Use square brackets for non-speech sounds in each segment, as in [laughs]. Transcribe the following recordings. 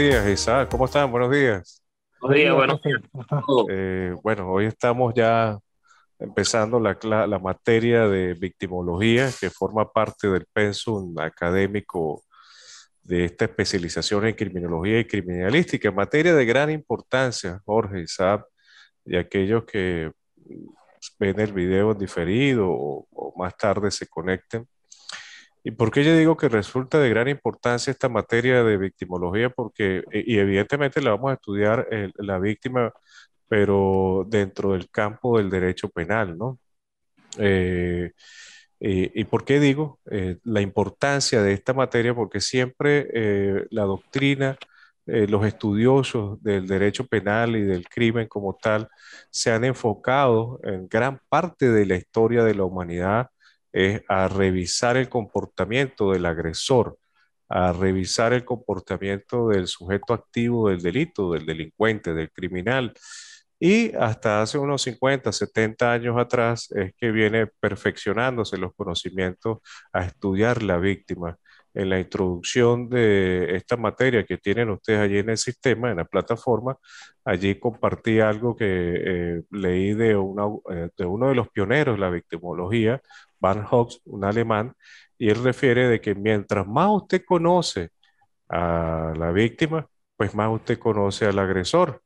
días, Isaac. ¿Cómo están? Buenos días. Buenos días, buenos días. Eh, bueno, hoy estamos ya empezando la, materia de victimología que forma parte del pensum académico de esta especialización en criminología y criminalística, materia de gran importancia, Jorge, Isaac, y aquellos que ven el video en diferido o más tarde se conecten ¿Y por qué yo digo que resulta de gran importancia esta materia de victimología? Porque, e, y evidentemente la vamos a estudiar la víctima, pero dentro del campo del derecho penal, ¿no? Eh, y, por qué digo eh, la importancia de esta materia? Porque siempre eh, la doctrina, los estudiosos del derecho penal y del crimen como tal, se han enfocado en gran parte de la historia de la humanidad es a revisar el comportamiento del agresor, a revisar el comportamiento del sujeto activo del delito, del delincuente, del criminal. Y hasta hace unos 50, 70 años atrás es que viene perfeccionándose los conocimientos a estudiar la víctima en la introducción de esta materia que tienen ustedes allí en el sistema, en la plataforma. Allí compartí algo que eh, leí eh, de, uno de los pioneros de la victimología, Van Hox, un alemán, y él refiere de que mientras más usted conoce a la víctima, pues más usted conoce al agresor.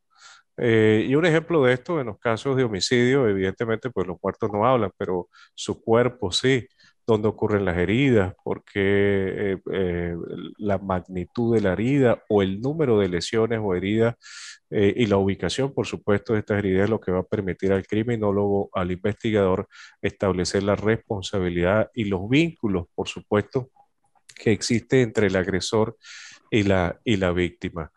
Eh, y un ejemplo de esto en los casos de homicidio, evidentemente, pues los muertos no hablan, pero su cuerpo sí dónde ocurren las heridas, por qué eh, eh, la magnitud de la herida o el número de lesiones o heridas eh, y la ubicación, por supuesto, de estas heridas es lo que va a permitir al criminólogo, al investigador, establecer la responsabilidad y los vínculos, por supuesto, que existe entre el agresor y la, y la víctima.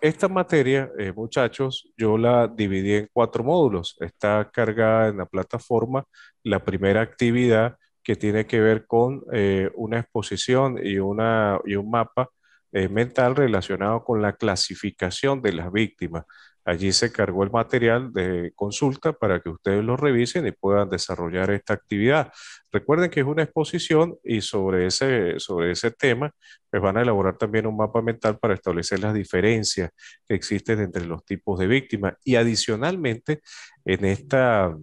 Esta materia, eh, muchachos, yo la dividí en cuatro módulos. Está cargada en la plataforma la primera actividad que tiene que ver con eh, una exposición y, una, un mapa eh, mental relacionado con la clasificación de las víctimas. Allí se cargó el material de consulta para que ustedes lo revisen y puedan desarrollar esta actividad. Recuerden que es una exposición y sobre ese, sobre ese tema pues, van a elaborar también un mapa mental para establecer las diferencias que existen entre los tipos de víctimas. Y adicionalmente, en, esta,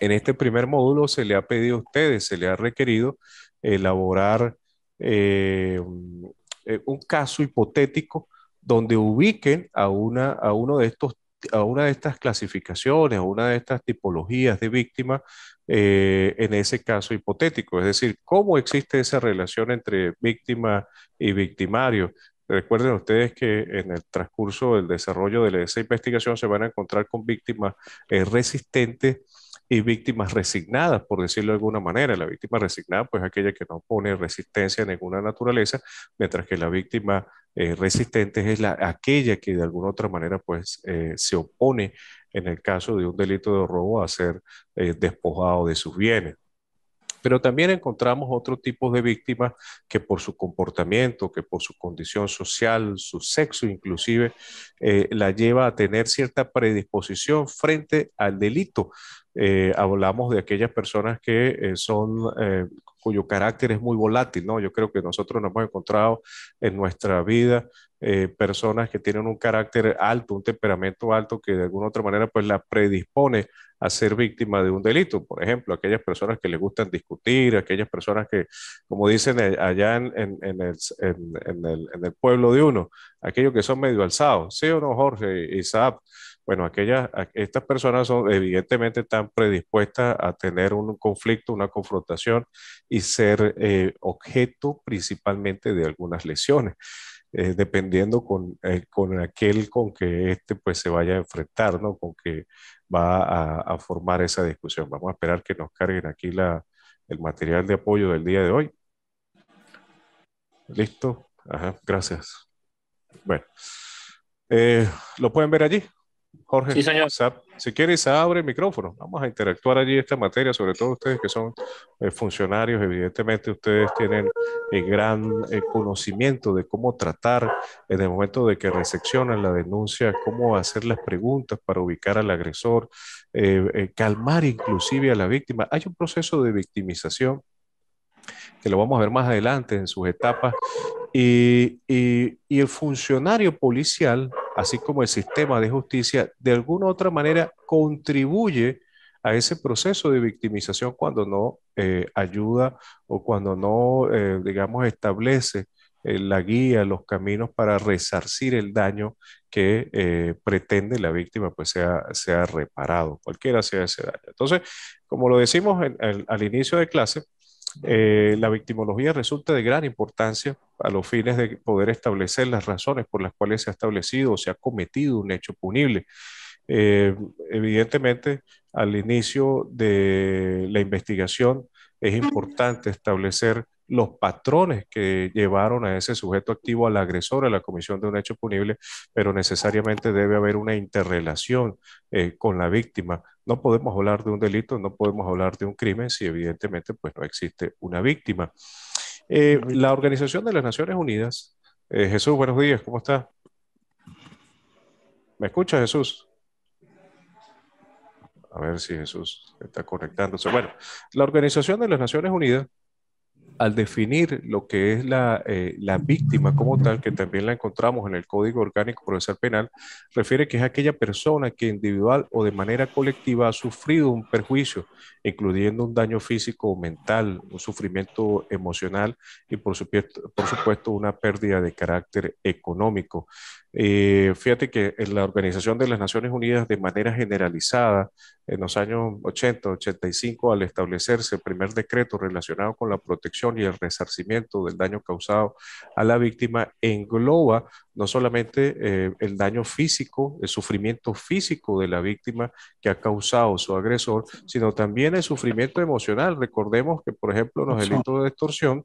en este primer módulo se le ha pedido a ustedes, se le ha requerido elaborar eh, eh, un caso hipotético donde ubiquen a, una, a, uno de estos, a una de estas clasificaciones, a una de estas tipologías de víctima eh, en ese caso hipotético. Es decir, cómo existe esa relación entre víctima y victimario. Recuerden ustedes que en el transcurso del desarrollo de esa investigación se van a encontrar con víctimas eh, resistentes y víctimas resignadas, por decirlo de alguna manera. La víctima resignada, pues aquella que no pone resistencia a ninguna naturaleza, mientras que la víctima eh, resistente es la, aquella que de alguna otra manera pues eh, se opone en el caso de un delito de robo a ser eh, despojado de sus bienes pero también encontramos otro tipo de víctimas que por su comportamiento, que por su condición social, su sexo inclusive, la lleva a tener cierta predisposición frente al delito. Eh, hablamos de aquellas personas que eh, son, eh, cuyo carácter es muy volátil, ¿no? Yo creo que nosotros nos hemos encontrado en nuestra vida personas que tienen un carácter alto, un temperamento alto que de alguna u otra manera pues la predispone a ser víctima de un delito. Por ejemplo, aquellas personas que les gustan discutir, aquellas personas que, como dicen allá en, el, el, pueblo de uno, aquellos que son medio alzados, ¿sí o no, Jorge y Saab? Bueno, aquellas, estas personas son, evidentemente están predispuestas a tener un conflicto, una confrontación y ser eh, objeto principalmente de algunas lesiones, eh, dependiendo eh, con, aquel con que este pues se vaya a enfrentar, Con que va a, formar esa discusión. Vamos a esperar que nos carguen aquí el material de apoyo del día de hoy. Listo. gracias. Bueno, lo pueden ver allí. Jorge, si quieres, abre el micrófono. Vamos a interactuar allí esta materia, sobre todo ustedes que son eh, funcionarios. Evidentemente, ustedes tienen el gran eh, conocimiento de cómo tratar en eh, el momento de que recepcionan la denuncia, cómo hacer las preguntas para ubicar al agresor, calmar inclusive a la víctima. Hay un proceso de victimización que lo vamos a ver más adelante en sus etapas. y, y el funcionario policial así como el sistema de justicia, de alguna u otra manera contribuye a ese proceso de victimización cuando no eh, ayuda o cuando no, eh, digamos, establece eh, la guía, los caminos para resarcir el daño que pretende la víctima, pues sea, sea reparado, cualquiera sea ese daño. Entonces, como lo decimos al inicio de clase, eh, la victimología resulta de gran importancia a los fines de poder establecer las razones por las cuales se ha establecido o se ha cometido un hecho punible. Eh, evidentemente, al inicio de la investigación es importante establecer los patrones que llevaron a ese sujeto activo, al agresor, a la comisión de un hecho punible, pero necesariamente debe haber una interrelación eh, con la víctima no podemos hablar de un delito, no podemos hablar de un crimen si evidentemente pues, no existe una víctima. Eh, la Organización de las Naciones Unidas, eh, Jesús, buenos días, ¿cómo está? ¿Me escucha Jesús? A ver si Jesús está conectándose. Bueno, la Organización de las Naciones Unidas al definir lo que es la, eh, la, víctima como tal, que también la encontramos en el Código Orgánico Procesal Penal, refiere que es aquella persona que individual o de manera colectiva ha sufrido un perjuicio, incluyendo un daño físico o mental, un sufrimiento emocional y por supuesto, una pérdida de carácter económico. Eh, fíjate que en la Organización de las Naciones Unidas de manera generalizada, en los años 80, 85, al establecerse el primer decreto relacionado con la protección y el resarcimiento del daño causado a la víctima engloba no solamente eh, el daño físico, el sufrimiento físico de la víctima que ha causado su agresor, sino también el sufrimiento emocional. Recordemos que, por ejemplo, los delitos de extorsión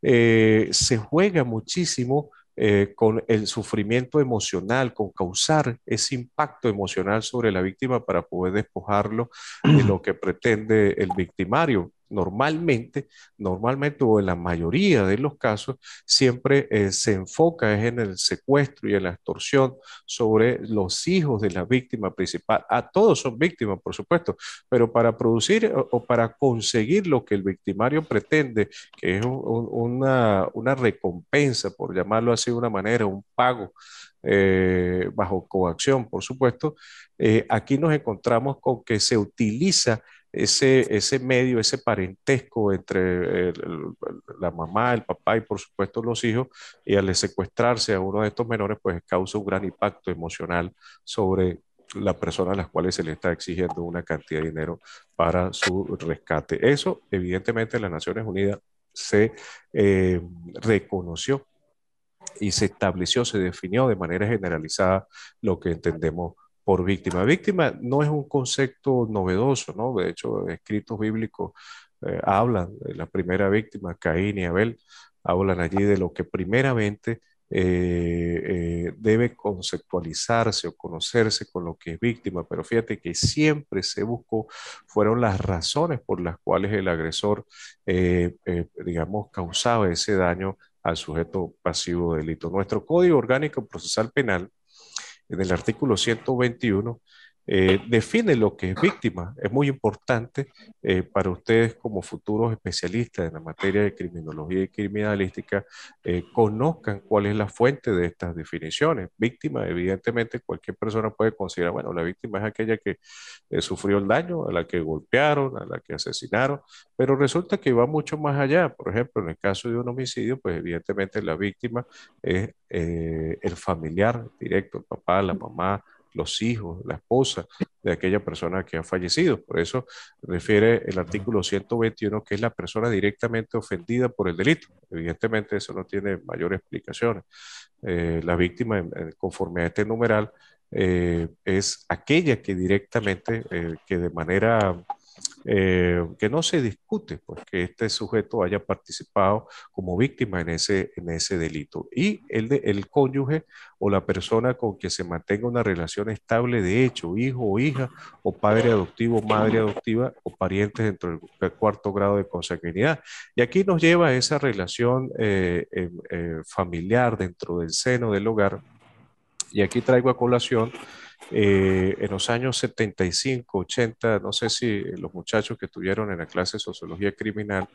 eh, se juega muchísimo. Eh, con el sufrimiento emocional, con causar ese impacto emocional sobre la víctima para poder despojarlo de [clears throat] lo que pretende el victimario normalmente, normalmente o en la mayoría de los casos, siempre eh, se enfoca es en el secuestro y en la extorsión sobre los hijos de la víctima principal. A todos son víctimas, por supuesto, pero para producir o, para conseguir lo que el victimario pretende, que es una, recompensa, por llamarlo así de una manera, un pago eh, bajo coacción, por supuesto, eh, aquí nos encontramos con que se utiliza ese, medio, ese parentesco entre la mamá, el papá y por supuesto los hijos, y al secuestrarse a uno de estos menores, pues causa un gran impacto emocional sobre la persona a las cuales se le está exigiendo una cantidad de dinero para su rescate. Eso, evidentemente, en las Naciones Unidas se eh, reconoció y se estableció, se definió de manera generalizada lo que entendemos por víctima. Víctima no es un concepto novedoso, ¿no? De hecho, escritos bíblicos eh, hablan de la primera víctima, Caín y Abel, hablan allí de lo que primeramente eh, eh, debe conceptualizarse o conocerse con lo que es víctima, pero fíjate que siempre se buscó, fueron las razones por las cuales el agresor, digamos, causaba ese daño al sujeto pasivo delito. Nuestro Código Orgánico Procesal Penal en el artículo 121 eh, define lo que es víctima. Es muy importante eh, para ustedes como futuros especialistas en la materia de criminología y criminalística, eh, conozcan cuál es la fuente de estas definiciones. Víctima, evidentemente, cualquier persona puede considerar, bueno, la víctima es aquella que sufrió el daño, a la que golpearon, a la que asesinaron, pero resulta que va mucho más allá. Por ejemplo, en el caso de un homicidio, pues evidentemente la víctima es el familiar directo, el papá, la mamá, los hijos, la esposa de aquella persona que ha fallecido. Por eso refiere el artículo 121, que es la persona directamente ofendida por el delito. Evidentemente eso no tiene mayor explicación. Eh, la víctima, conforme a este numeral, eh, es aquella que directamente, eh, que de manera eh, que no se discute porque que este sujeto haya participado como víctima en ese, en ese delito. Y el, el cónyuge o la persona con que se mantenga una relación estable de hecho, hijo o hija, o padre adoptivo, madre adoptiva, o parientes dentro del cuarto grado de consanguinidad. Y aquí nos lleva a esa relación eh, em, eh, familiar dentro del seno del hogar. Y aquí traigo a colación eh, en los años 75, 80, no sé si los muchachos que estuvieron en la clase de sociología criminal,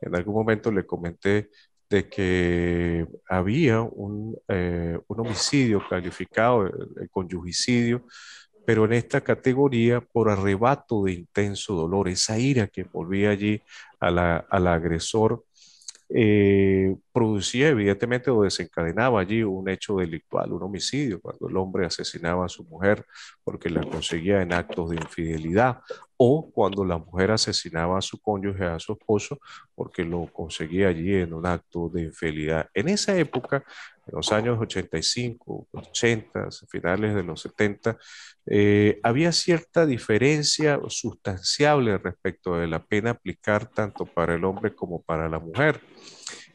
en algún momento le comenté de que había un, eh, homicidio calificado, el, el pero en esta categoría por arrebato de intenso dolor, esa ira que volvía allí al agresor. Eh, producía evidentemente o desencadenaba allí un hecho delictual, un homicidio, cuando el hombre asesinaba a su mujer porque la conseguía en actos de infidelidad o cuando la mujer asesinaba a su cónyuge, a su esposo, porque lo conseguía allí en un acto de infidelidad. En esa época, en los años 85, 80, finales de los 70, eh, había cierta diferencia sustanciable respecto de la pena aplicar tanto para el hombre como para la mujer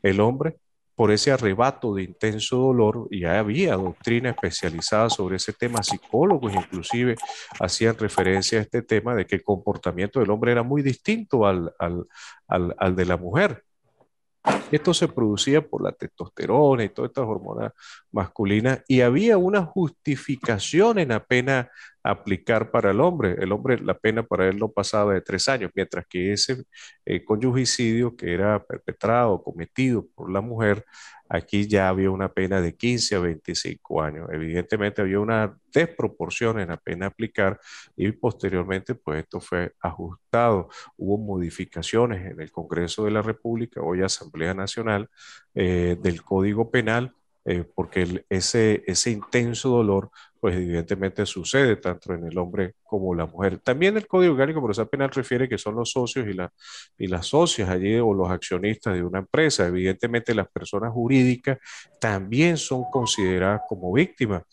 el hombre por ese arrebato de intenso dolor, y había doctrina especializada sobre ese tema, psicólogos inclusive hacían referencia a este tema de que el comportamiento del hombre era muy distinto al, al de la mujer. Esto se producía por la testosterona y todas estas hormonas masculinas y había una justificación en apenas aplicar para el hombre. El hombre, la pena para él no pasaba de tres años, mientras que ese eh, que era perpetrado, cometido por la mujer, aquí ya había una pena de 15 a 25 años. Evidentemente había una desproporción en la pena aplicar y posteriormente pues esto fue ajustado. Hubo modificaciones en el Congreso de la República, hoy Asamblea Nacional, eh, del Código Penal eh, porque ese, ese intenso dolor pues evidentemente sucede tanto en el hombre como la mujer. También el Código Orgánico Procesal Penal refiere que son los socios y, la, y las socias allí o los accionistas de una empresa. Evidentemente las personas jurídicas también son consideradas como víctimas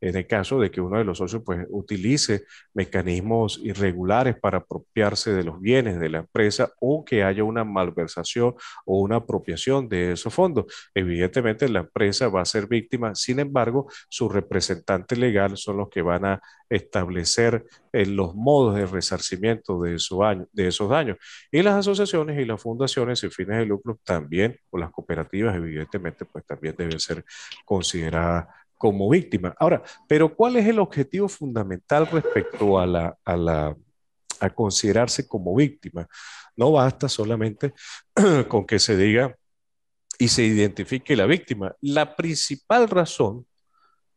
en el caso de que uno de los socios pues, utilice mecanismos irregulares para apropiarse de los bienes de la empresa o que haya una malversación o una apropiación de esos fondos. Evidentemente la empresa va a ser víctima, sin embargo, su representante legal son los que van a establecer eh, los modos de resarcimiento de esos, daños, de esos daños. Y las asociaciones y las fundaciones sin fines de lucro también, o las cooperativas, evidentemente, pues también deben ser consideradas como víctimas. Ahora, pero ¿cuál es el objetivo fundamental respecto a la, a la a considerarse como víctima. No basta solamente [clears throat] con que se diga y se identifique la víctima. La principal razón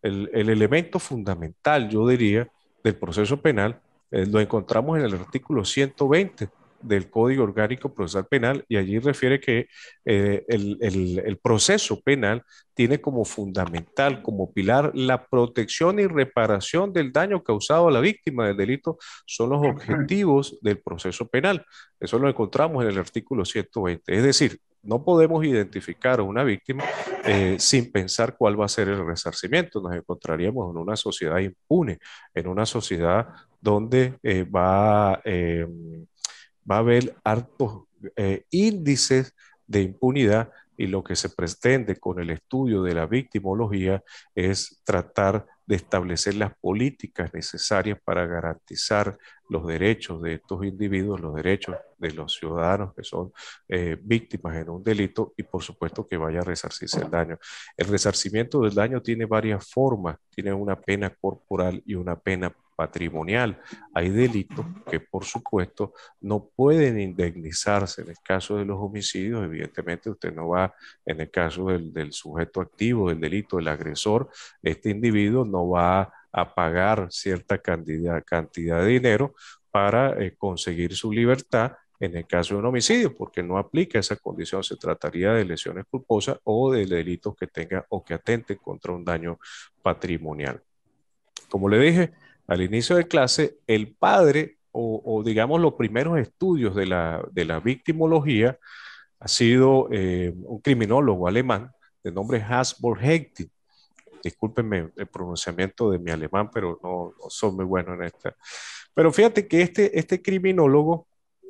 el, elemento fundamental, yo diría, del proceso penal, eh, lo encontramos en el artículo 120 del Código Orgánico Procesal Penal y allí refiere que eh, el, el, proceso penal tiene como fundamental, como pilar, la protección y reparación del daño causado a la víctima del delito son los objetivos del proceso penal. Eso lo encontramos en el artículo 120. Es decir, no podemos identificar a una víctima eh, sin pensar cuál va a ser el resarcimiento. Nos encontraríamos en una sociedad impune, en una sociedad donde eh, va, em, va, a haber altos eh, índices de impunidad y lo que se pretende con el estudio de la victimología es tratar de establecer las políticas necesarias para garantizar los derechos de estos individuos, los derechos de los ciudadanos que son eh, víctimas en un delito y por supuesto que vaya a resarcirse el daño. El resarcimiento del daño tiene varias formas, tiene una pena corporal y una pena patrimonial. Hay delitos que, por supuesto, no pueden indemnizarse. En el caso de los homicidios, evidentemente, usted no va, en el caso del, sujeto activo, del delito, del agresor, este individuo no va a pagar cierta cantidad, cantidad de dinero para eh, conseguir su libertad en el caso de un homicidio, porque no aplica esa condición. Se trataría de lesiones culposas o de delitos que tenga o que atenten contra un daño patrimonial. Como le dije, al inicio de clase, el padre o, digamos los primeros estudios de la, de la victimología ha sido eh, un criminólogo alemán de nombre Hasbor Hechting. Discúlpenme el pronunciamiento de mi alemán, pero no, soy muy bueno en esta. Pero fíjate que este, este criminólogo,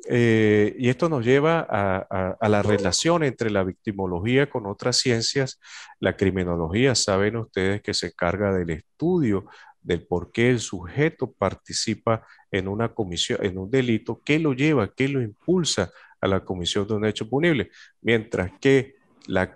eh, y esto nos lleva a, a, la relación entre la victimología con otras ciencias, la criminología, saben ustedes que se encarga del estudio del por qué el sujeto participa en una comisión, en un delito, qué lo lleva, qué lo impulsa a la comisión de un hecho punible, mientras que la,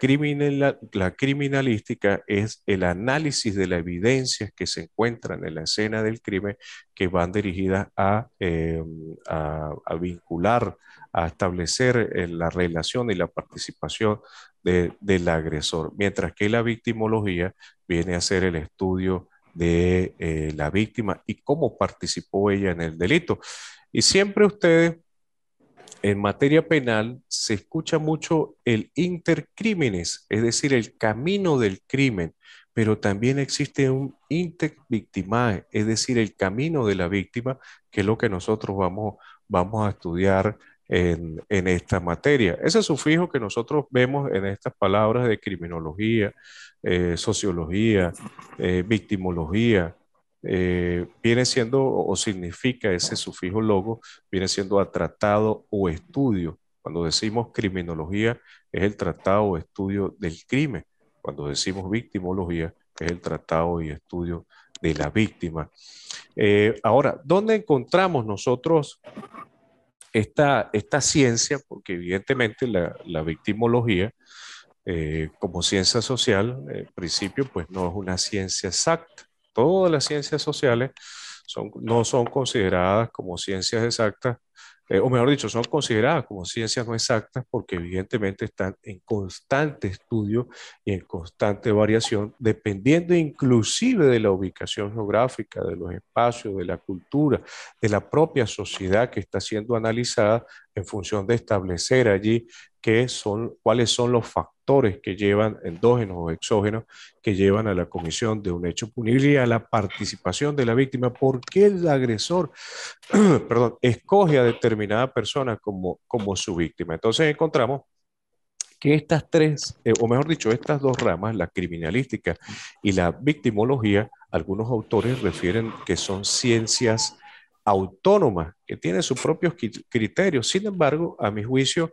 la criminalística es el análisis de las evidencias que se encuentran en la escena del crimen que van dirigidas a, eh, a, vincular, a establecer eh, la relación y la participación del agresor, mientras que la victimología viene a ser el estudio de eh, la víctima y cómo participó ella en el delito. Y siempre ustedes, en materia penal, se escucha mucho el intercrímenes, es decir, el camino del crimen, pero también existe un intervictimaje es decir, el camino de la víctima, que es lo que nosotros vamos, vamos a estudiar en, esta materia. Ese sufijo que nosotros vemos en estas palabras de criminología, eh, sociología, eh, victimología, eh, viene siendo o significa ese sufijo logo, viene siendo a tratado o estudio. Cuando decimos criminología, es el tratado o estudio del crimen. Cuando decimos victimología, es el tratado y estudio de la víctima. Eh, ahora, ¿dónde encontramos nosotros esta, esta ciencia? Porque evidentemente la victimología eh, como ciencia social, en principio, pues no es una ciencia exacta. Todas las ciencias sociales no son consideradas como ciencias exactas, eh, o mejor dicho, son consideradas como ciencias no exactas porque evidentemente están en constante estudio y en constante variación, dependiendo inclusive de la ubicación geográfica, de los espacios, de la cultura, de la propia sociedad que está siendo analizada en función de establecer allí son, cuáles son los factores que llevan, endógenos o exógenos, que llevan a la comisión de un hecho punible y a la participación de la víctima. ¿Por qué el agresor, [clears throat] perdón, escoge a determinada persona como, como su víctima? Entonces encontramos que estas tres, eh, o mejor dicho, estas dos ramas, la criminalística y la victimología, algunos autores refieren que son ciencias autónomas, que tienen sus propios criterios. Sin embargo, a mi juicio,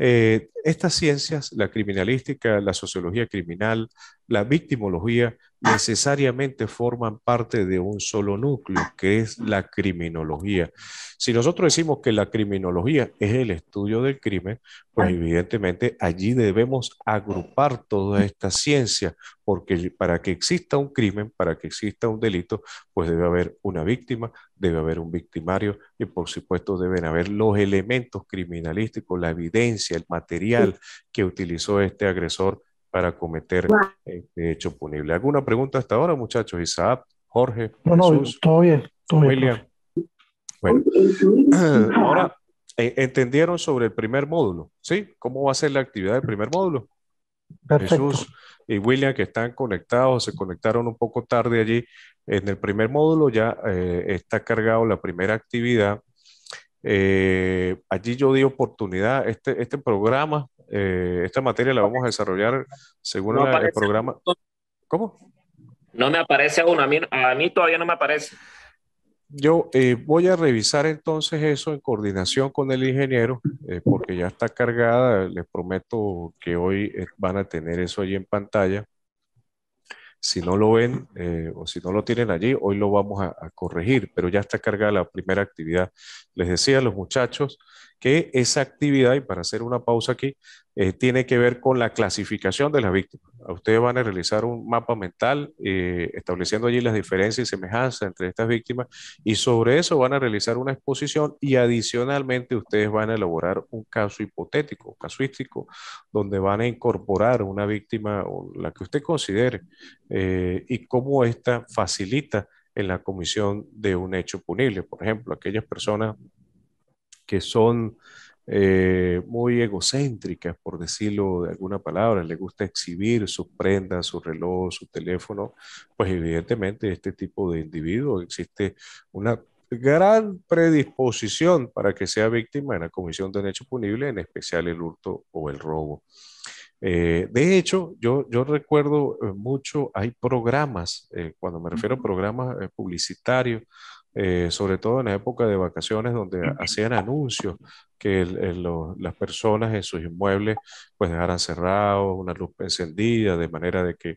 eh, estas ciencias, la criminalística, la sociología criminal, la victimología, necesariamente forman parte de un solo núcleo, que es la criminología. Si nosotros decimos que la criminología es el estudio del crimen, pues evidentemente allí debemos agrupar toda esta ciencia, porque para que exista un crimen, para que exista un delito, pues debe haber una víctima, debe haber un victimario y por supuesto deben haber los elementos criminalísticos, la evidencia, el material que utilizó este agresor para cometer el este, hecho punible. ¿Alguna pregunta hasta ahora, muchachos? Isaac, Jorge, no, no, todo bien, William. Bueno, [clears throat] ahora eh, entendieron sobre el primer módulo, ¿sí? ¿Cómo va a ser la actividad del primer módulo? Perfecto. Jesús y William que están conectados, se conectaron un poco tarde allí. En el primer módulo ya eh, está cargado la primera actividad. Eh, allí yo di oportunidad, este, este programa eh, esta materia la vamos a desarrollar según el programa. ¿Cómo? No me aparece aún a mí, todavía no me aparece. Yo eh, voy a revisar entonces eso en coordinación con el ingeniero, eh, porque ya está cargada. Les prometo que hoy van a tener eso allí en pantalla. Si no lo ven o si no lo tienen allí, hoy lo vamos a, a, corregir, pero ya está cargada la primera actividad. Les decía a los muchachos que esa actividad, y para hacer una pausa aquí, eh, tiene que ver con la clasificación de las víctimas. Ustedes van a realizar un mapa mental eh, estableciendo allí las diferencias y semejanzas entre estas víctimas y sobre eso van a realizar una exposición y adicionalmente ustedes van a elaborar un caso hipotético, casuístico, donde van a incorporar una víctima, o la que usted considere, eh, y cómo ésta facilita en la comisión de un hecho punible. Por ejemplo, aquellas personas que son eh, muy egocéntricas, por decirlo de alguna palabra, les gusta exhibir sus prendas, su reloj, su teléfono, pues evidentemente este tipo de individuo existe una gran predisposición para que sea víctima de la comisión de un hecho punible, en especial el hurto o el robo. Eh, de hecho, yo, yo recuerdo eh, mucho, hay programas, cuando me refiero a programas publicitarios, eh, sobre todo en la época de vacaciones donde hacían anuncios que las personas en sus inmuebles pues dejaran cerrado, una luz encendida, de manera de que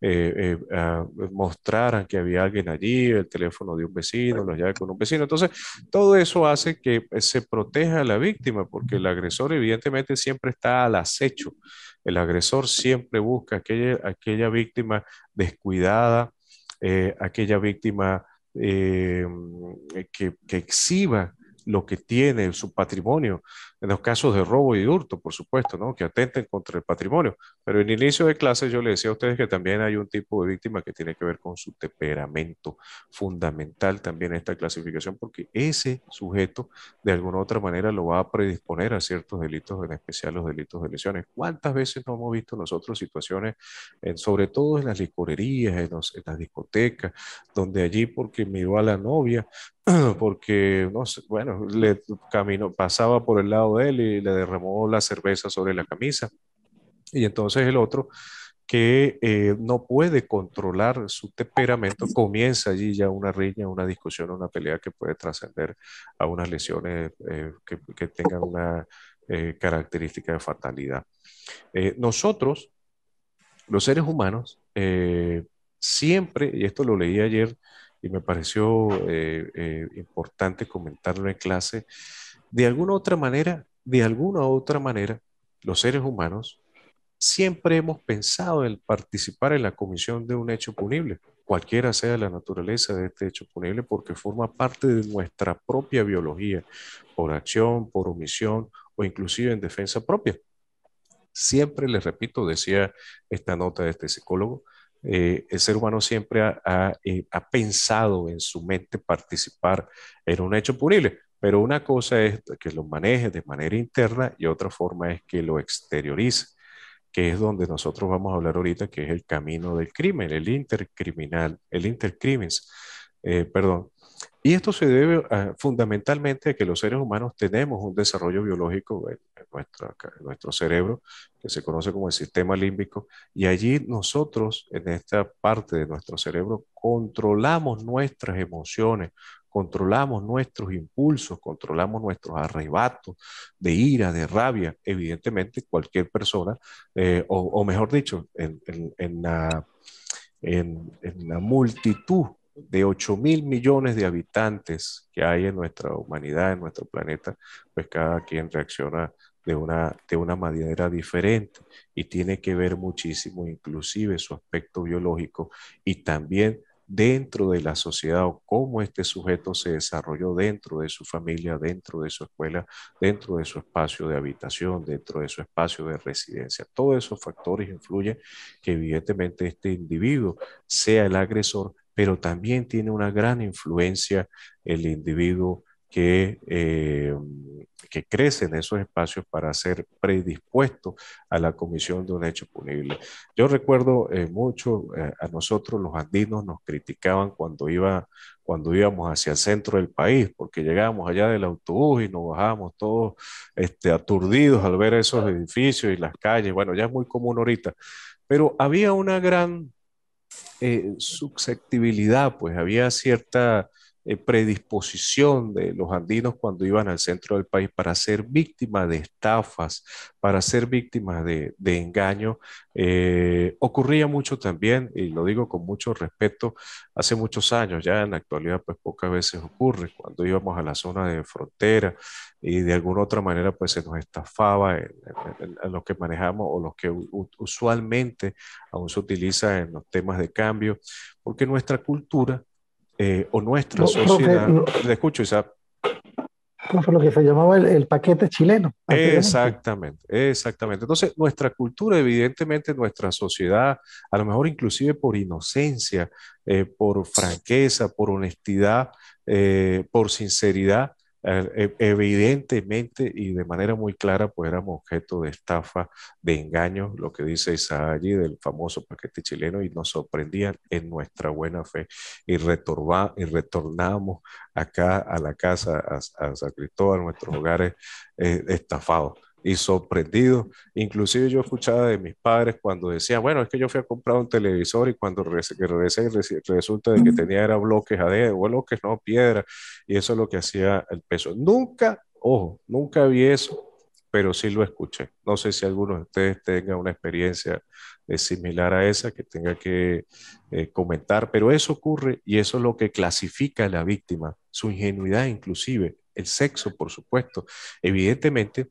eh, eh, ah, mostraran que había alguien allí, el teléfono de un vecino, los llaves con un vecino. Entonces, todo eso hace que se proteja a la víctima, porque el agresor evidentemente siempre está al acecho. El agresor siempre busca aquella, aquella víctima descuidada, aquella víctima eh, que, que exhiba lo que tiene, su patrimonio en los casos de robo y hurto, por supuesto, ¿no? que atenten contra el patrimonio. Pero en el inicio de clase yo le decía a ustedes que también hay un tipo de víctima que tiene que ver con su temperamento fundamental también esta clasificación, porque ese sujeto de alguna u otra manera lo va a predisponer a ciertos delitos, en especial los delitos de lesiones. ¿Cuántas veces no hemos visto nosotros situaciones, en, sobre todo en las licorerías, en, las discotecas, donde allí porque miró a la novia, [clears throat] porque, no sé, bueno, le caminó, pasaba por el lado de él y le derramó la cerveza sobre la camisa. Y entonces el otro, que eh, no puede controlar su temperamento, comienza allí ya una riña, una discusión, una pelea que puede trascender a unas lesiones eh, que, tengan una eh, característica de fatalidad. nosotros, los seres humanos, siempre, y esto lo leí ayer y me pareció importante comentarlo en clase, de alguna otra manera, de alguna otra manera, los seres humanos siempre hemos pensado en participar en la comisión de un hecho punible, cualquiera sea la naturaleza de este hecho punible, porque forma parte de nuestra propia biología, por acción, por omisión o inclusive en defensa propia. Siempre, les repito, decía esta nota de este psicólogo, eh, el ser humano siempre eh, ha pensado en su mente participar en un hecho punible. Pero una cosa es que lo maneje de manera interna y otra forma es que lo exteriorice, que es donde nosotros vamos a hablar ahorita, que es el camino del crimen, el intercriminal, el intercrimes, eh, perdón. Y esto se debe ah, fundamentalmente a que los seres humanos tenemos un desarrollo biológico en, nuestro cerebro, que se conoce como el sistema límbico, y allí nosotros, en esta parte de nuestro cerebro, controlamos nuestras emociones, controlamos nuestros impulsos, controlamos nuestros arrebatos de ira, de rabia. Evidentemente, cualquier persona, eh, o, mejor dicho, en, la, multitud de 8 mil millones de habitantes que hay en nuestra humanidad, en nuestro planeta, pues cada quien reacciona de una, de una manera diferente y tiene que ver muchísimo inclusive su aspecto biológico y también dentro de la sociedad o cómo este sujeto se desarrolló dentro de su familia, dentro de su escuela, dentro de su espacio de habitación, dentro de su espacio de residencia. Todos esos factores influyen que evidentemente este individuo sea el agresor, pero también tiene una gran influencia el individuo eh, que, crecen esos espacios para ser predispuestos a la comisión de un hecho punible. Yo recuerdo eh, mucho, eh, a nosotros los andinos nos criticaban cuando, iba, cuando íbamos hacia el centro del país, porque llegábamos allá del autobús y nos bajábamos todos este, aturdidos al ver esos edificios y las calles. Bueno, ya es muy común ahorita, pero había una gran susceptibilidad, pues había cierta eh, predisposición de los andinos cuando iban al centro del país para ser víctimas de estafas, para ser víctimas de, engaño. Eh, ocurría mucho también, y lo digo con mucho respeto, hace muchos años, ya en la actualidad pues pocas veces ocurre, cuando íbamos a la zona de frontera y de alguna otra manera pues se nos estafaba en, los que manejamos o los que usualmente aún se utiliza en los temas de cambio, porque nuestra cultura eh, o nuestra sociedad. le escucho, Isaac. lo que se llamaba el, paquete chileno. Exactamente, exactamente. Entonces, nuestra cultura, evidentemente, nuestra sociedad, a lo mejor inclusive por inocencia, eh, por franqueza, por honestidad, eh, por sinceridad, eh, eh, evidentemente y de manera muy clara, pues éramos objeto de estafa, de engaño, lo que dice Isaac allí del famoso paquete chileno, y nos sorprendían en nuestra buena fe y, y retornamos acá a la casa, a, San Cristóbal, a nuestros hogares eh, estafados y sorprendido. Inclusive yo escuchaba de mis padres cuando decían, bueno, es que yo fui a comprar un televisor y cuando regresé resulta de que tenía era bloques adentro, bloques, no, piedra, y eso es lo que hacía el peso. Nunca, ojo, nunca vi eso, pero sí lo escuché. No sé si alguno de ustedes tenga una experiencia eh, similar a esa que tenga que eh, comentar, pero eso ocurre y eso es lo que clasifica a la víctima, su ingenuidad inclusive, el sexo, por supuesto. Evidentemente,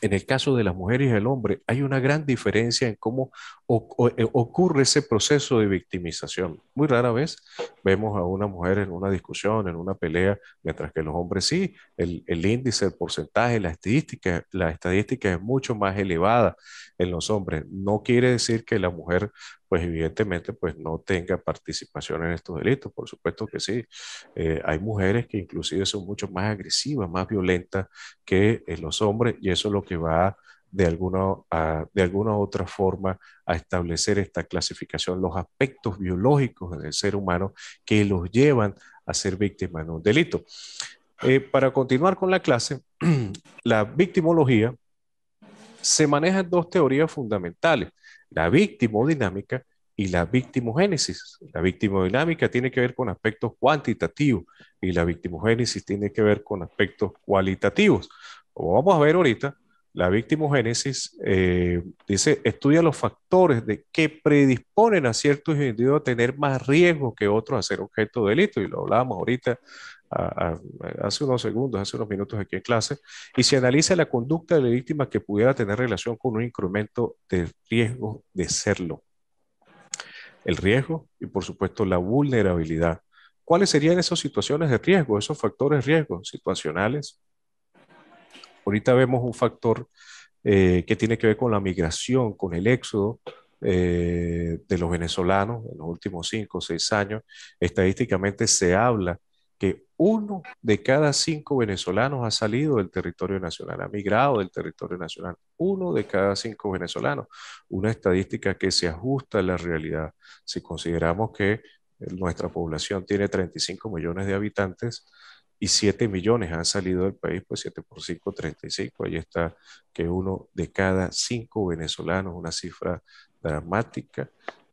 en el caso de las mujeres y el hombre, hay una gran diferencia en cómo eh, ocurre ese proceso de victimización. Muy rara vez vemos a una mujer en una discusión, en una pelea, mientras que los hombres sí, el, índice, el porcentaje, la estadística, la estadística es mucho más elevada en los hombres. No quiere decir que la mujer pues evidentemente pues no tenga participación en estos delitos. Por supuesto que sí. Eh, hay mujeres que inclusive son mucho más agresivas, más violentas que eh, los hombres y eso es lo que va de alguna, de alguna u otra forma a establecer esta clasificación, los aspectos biológicos del ser humano que los llevan a ser víctimas de un delito. Eh, para continuar con la clase, [clears throat] la victimología se maneja en dos teorías fundamentales la dinámica y la victimogénesis. La víctima dinámica tiene que ver con aspectos cuantitativos y la victimogénesis tiene que ver con aspectos cualitativos. Como vamos a ver ahorita, la victimogénesis eh, dice, estudia los factores de que predisponen a ciertos individuos a tener más riesgo que otros a ser objeto de delito, y lo hablábamos ahorita hace unos segundos, hace unos minutos aquí en clase, y se analiza la conducta de la víctima que pudiera tener relación con un incremento de riesgo de serlo. El riesgo y por supuesto la vulnerabilidad. ¿Cuáles serían esas situaciones de riesgo, esos factores de riesgo situacionales? Ahorita vemos un factor eh, que tiene que ver con la migración, con el éxodo, eh, de los venezolanos en los últimos cinco o seis años, estadísticamente se habla que uno de cada cinco venezolanos ha salido del territorio nacional, ha migrado del territorio nacional. Uno de cada cinco venezolanos. Una estadística que se ajusta a la realidad. Si consideramos que eh, nuestra población tiene 35 millones de habitantes y 7 millones han salido del país, pues 7 por 5, 35. Ahí está que uno de cada cinco venezolanos, una cifra dramática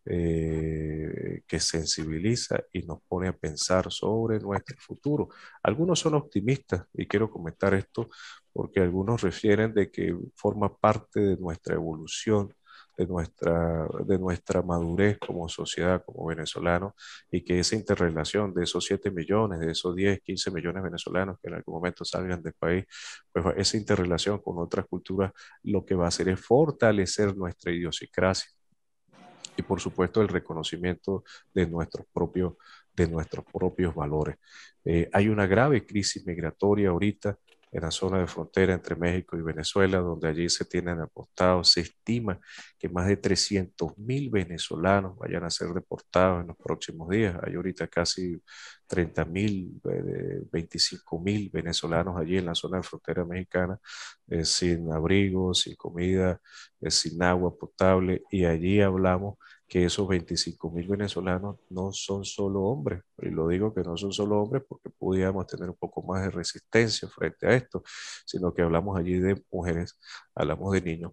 eh, que sensibiliza y nos pone a pensar sobre nuestro futuro. Algunos son optimistas y quiero comentar esto porque algunos refieren de que forma parte de nuestra evolución, de nuestra, de nuestra madurez como sociedad, como venezolanos, y que esa interrelación de esos 7 millones, de esos 10, 15 millones de venezolanos que en algún momento salgan del país, pues esa interrelación con otras culturas lo que va a hacer es fortalecer nuestra idiosincrasia y por supuesto el reconocimiento de nuestros propios, de nuestros propios valores. Eh, hay una grave crisis migratoria ahorita en la zona de frontera entre México y Venezuela, donde allí se tienen apostados. Se estima que más de 300 mil venezolanos vayan a ser deportados en los próximos días. Hay ahorita casi 30 mil, 25 eh, mil venezolanos allí en la zona de frontera mexicana, eh, sin abrigo, sin comida, eh, sin agua potable, y allí hablamos que esos 25 mil venezolanos no son solo hombres. Y lo digo que no son solo hombres porque pudiéramos tener un poco más de resistencia frente a esto, sino que hablamos allí de mujeres, hablamos de niños,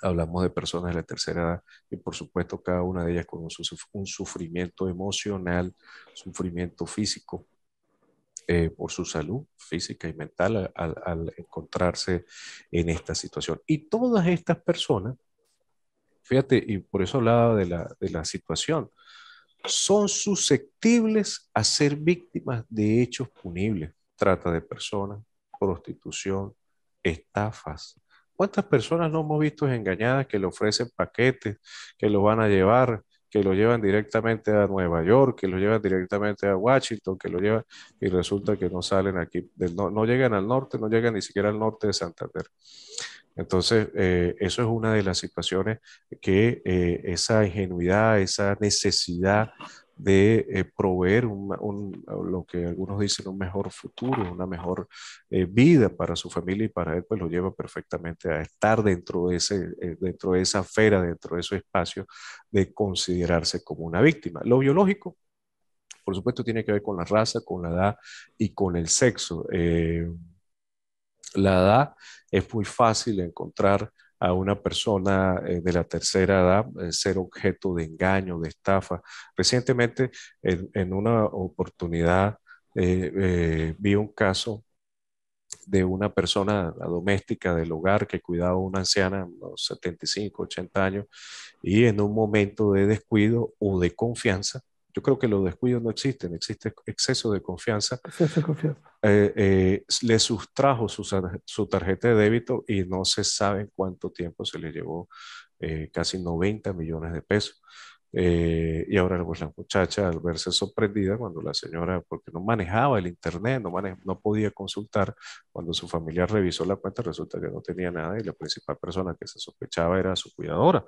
hablamos de personas de la tercera edad y por supuesto cada una de ellas con un, sufrimiento emocional, sufrimiento físico. Eh, por su salud física y mental al, al encontrarse en esta situación. Y todas estas personas fíjate, y por eso hablaba de la, de la situación, son susceptibles a ser víctimas de hechos punibles, trata de personas, prostitución, estafas. ¿Cuántas personas no hemos visto engañadas que le ofrecen paquetes, que lo van a llevar, que lo llevan directamente a Nueva York, que lo llevan directamente a Washington, que lo llevan y resulta que no salen aquí, no, no llegan al norte, no llegan ni siquiera al norte de Santander. Entonces, eh, eso es una de las situaciones que eh, esa ingenuidad, esa necesidad de eh, proveer un, lo que algunos dicen un mejor futuro, una mejor vida para su familia y para él, pues lo lleva perfectamente a estar dentro de, ese, dentro de esa esfera, dentro de ese espacio de considerarse como una víctima. Lo biológico, por supuesto, tiene que ver con la raza, con la edad y con el sexo la edad, es muy fácil encontrar a una persona eh, de la tercera edad eh, ser objeto de engaño, de estafa. Recientemente, en, una oportunidad, eh, vi un caso de una persona, doméstica del hogar, que cuidaba a una anciana, unos 75, 80 años, y en un momento de descuido o de confianza, yo creo que los descuidos no existen, existe exceso de confianza. Exceso de confianza. Eh, eh, le sustrajo su, tarjeta de débito y no se sabe en cuánto tiempo se le llevó eh, casi 90 millones de pesos. y ahora pues, la muchacha, al verse sorprendida cuando la señora, porque no manejaba el internet, no, no podía consultar, cuando su familia revisó la cuenta resulta que no tenía nada y la principal persona que se sospechaba era su cuidadora.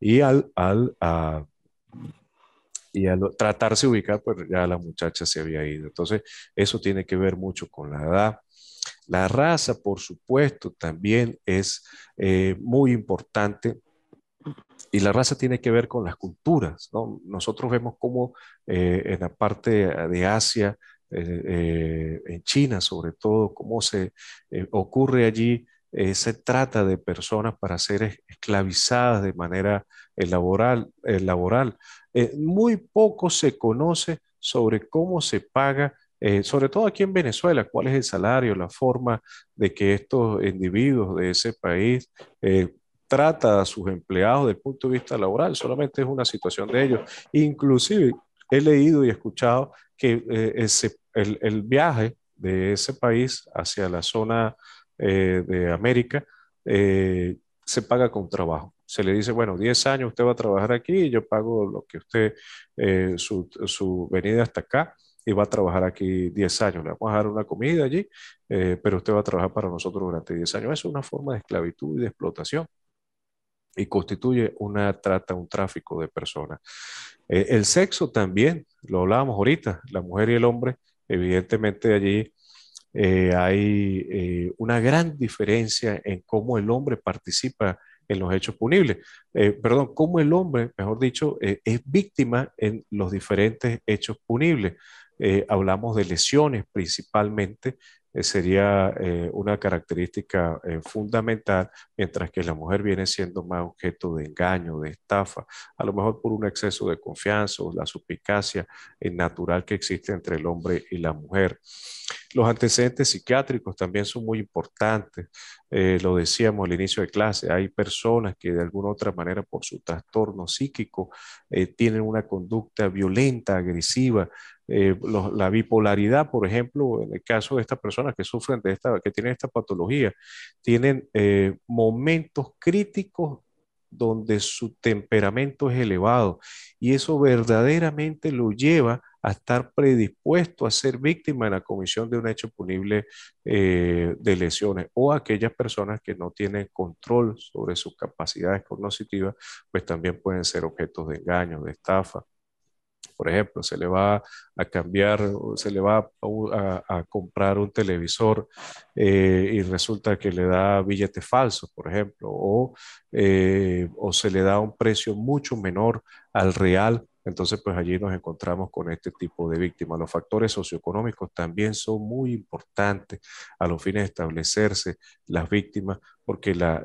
Y al, al a, y al tratarse de ubicar, pues ya la muchacha se había ido. Entonces, eso tiene que ver mucho con la edad. La raza, por supuesto, también es eh, muy importante y la raza tiene que ver con las culturas. ¿no? Nosotros vemos cómo eh, en la parte de Asia, eh, en China sobre todo, cómo se ocurre allí se trata de personas para ser esclavizadas de manera laboral. laboral. Eh, muy poco se conoce sobre cómo se paga, eh, sobre todo aquí en Venezuela, cuál es el salario, la forma de que estos individuos de ese país tratan eh, trata a sus empleados desde el punto de vista laboral, solamente es una situación de ellos. Inclusive he leído y escuchado que el, viaje de ese país hacia la zona de América se paga con trabajo se le dice, bueno, 10 años usted va a trabajar aquí, yo pago lo que usted, eh, su, venida hasta acá, y va a trabajar aquí 10 años. Le vamos a dar una comida allí, eh, pero usted va a trabajar para nosotros durante 10 años. Es una forma de esclavitud y de explotación y constituye una trata, un tráfico de personas. Eh, el sexo también, lo hablábamos ahorita, la mujer y el hombre, evidentemente allí hay una gran diferencia en cómo el hombre participa en los hechos punibles. Eh, perdón, cómo el hombre, mejor dicho, eh, es víctima en los diferentes hechos punibles. Eh, hablamos de lesiones principalmente eh, sería eh, una característica eh, fundamental, mientras que la mujer viene siendo más objeto de engaño, de estafa, a lo mejor por un exceso de confianza o la suspicacia natural que existe entre el hombre y la mujer. Los antecedentes psiquiátricos también son muy importantes. lo decíamos al inicio de clase, hay personas que de alguna u otra manera por su trastorno psíquico tienen una conducta violenta, agresiva, eh, la bipolaridad, por ejemplo, en el caso de estas personas que sufren de esta, que tienen esta patología, tienen eh, momentos críticos donde su temperamento es elevado y eso verdaderamente lo lleva a estar predispuesto a ser víctima en la comisión de un hecho punible eh, de lesiones o aquellas personas que no tienen control sobre sus capacidades cognitivas, pues también pueden ser objetos de engaño, de estafa por ejemplo, se le va a cambiar, se le va a, comprar un televisor eh, y resulta que le da billetes falso, por ejemplo, eh, o, se le da un precio mucho menor al real entonces, pues allí nos encontramos con este tipo de víctimas. Los factores socioeconómicos también son muy importantes a los fines de establecerse las víctimas, porque la,